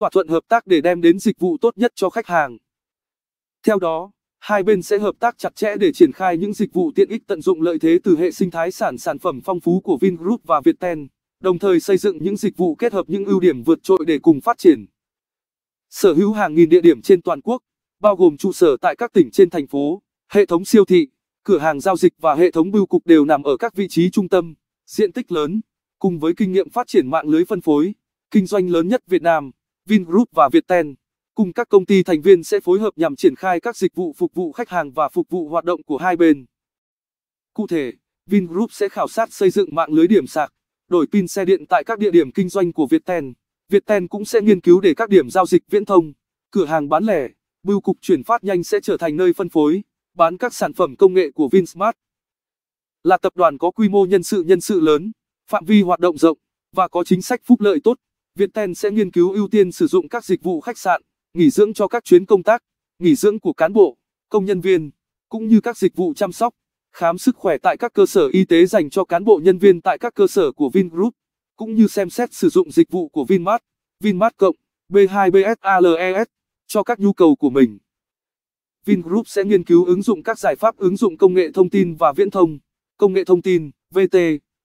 thỏa thuận hợp tác để đem đến dịch vụ tốt nhất cho khách hàng. Theo đó, hai bên sẽ hợp tác chặt chẽ để triển khai những dịch vụ tiện ích tận dụng lợi thế từ hệ sinh thái sản sản phẩm phong phú của Vingroup và Viettel, đồng thời xây dựng những dịch vụ kết hợp những ưu điểm vượt trội để cùng phát triển. Sở hữu hàng nghìn địa điểm trên toàn quốc, bao gồm trụ sở tại các tỉnh trên thành phố, hệ thống siêu thị, cửa hàng giao dịch và hệ thống bưu cục đều nằm ở các vị trí trung tâm, diện tích lớn, cùng với kinh nghiệm phát triển mạng lưới phân phối, kinh doanh lớn nhất Việt Nam. Vingroup và Viettel, cùng các công ty thành viên sẽ phối hợp nhằm triển khai các dịch vụ phục vụ khách hàng và phục vụ hoạt động của hai bên. Cụ thể, Vingroup sẽ khảo sát xây dựng mạng lưới điểm sạc, đổi pin xe điện tại các địa điểm kinh doanh của Viettel. Viettel cũng sẽ nghiên cứu để các điểm giao dịch viễn thông, cửa hàng bán lẻ, bưu cục chuyển phát nhanh sẽ trở thành nơi phân phối, bán các sản phẩm công nghệ của Vinsmart. Là tập đoàn có quy mô nhân sự nhân sự lớn, phạm vi hoạt động rộng và có chính sách phúc lợi tốt. Viettel sẽ nghiên cứu ưu tiên sử dụng các dịch vụ khách sạn, nghỉ dưỡng cho các chuyến công tác, nghỉ dưỡng của cán bộ, công nhân viên, cũng như các dịch vụ chăm sóc, khám sức khỏe tại các cơ sở y tế dành cho cán bộ nhân viên tại các cơ sở của Vingroup, cũng như xem xét sử dụng dịch vụ của Vinmart, Vinmart cộng, B2BSALES e cho các nhu cầu của mình. Vingroup sẽ nghiên cứu ứng dụng các giải pháp ứng dụng công nghệ thông tin và viễn thông, công nghệ thông tin, VT,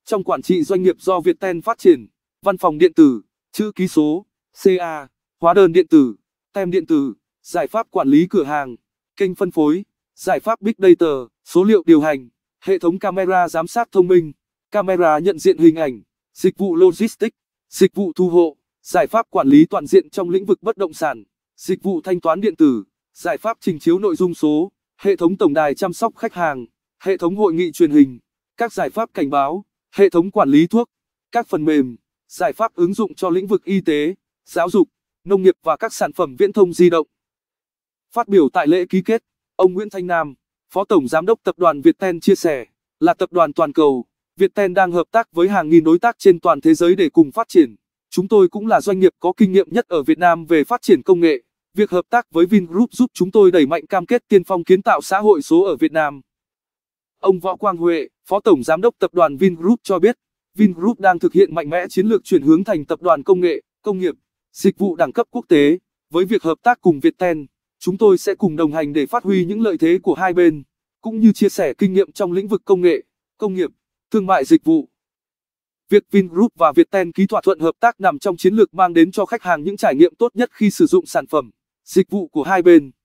trong quản trị doanh nghiệp do Viettel phát triển, văn phòng điện tử chữ ký số, CA, hóa đơn điện tử, tem điện tử, giải pháp quản lý cửa hàng, kênh phân phối, giải pháp Big Data, số liệu điều hành, hệ thống camera giám sát thông minh, camera nhận diện hình ảnh, dịch vụ logistics, dịch vụ thu hộ, giải pháp quản lý toàn diện trong lĩnh vực bất động sản, dịch vụ thanh toán điện tử, giải pháp trình chiếu nội dung số, hệ thống tổng đài chăm sóc khách hàng, hệ thống hội nghị truyền hình, các giải pháp cảnh báo, hệ thống quản lý thuốc, các phần mềm giải pháp ứng dụng cho lĩnh vực y tế, giáo dục, nông nghiệp và các sản phẩm viễn thông di động. Phát biểu tại lễ ký kết, ông Nguyễn Thanh Nam, Phó Tổng Giám đốc Tập đoàn Viettel chia sẻ, là tập đoàn toàn cầu, Viettel đang hợp tác với hàng nghìn đối tác trên toàn thế giới để cùng phát triển. Chúng tôi cũng là doanh nghiệp có kinh nghiệm nhất ở Việt Nam về phát triển công nghệ. Việc hợp tác với Vingroup giúp chúng tôi đẩy mạnh cam kết tiên phong kiến tạo xã hội số ở Việt Nam. Ông Võ Quang Huệ, Phó Tổng Giám đốc Tập đoàn Vingroup cho biết, Vingroup đang thực hiện mạnh mẽ chiến lược chuyển hướng thành tập đoàn công nghệ, công nghiệp, dịch vụ đẳng cấp quốc tế. Với việc hợp tác cùng Viettel, chúng tôi sẽ cùng đồng hành để phát huy những lợi thế của hai bên, cũng như chia sẻ kinh nghiệm trong lĩnh vực công nghệ, công nghiệp, thương mại dịch vụ. Việc Vingroup và Viettel ký thỏa thuận hợp tác nằm trong chiến lược mang đến cho khách hàng những trải nghiệm tốt nhất khi sử dụng sản phẩm, dịch vụ của hai bên.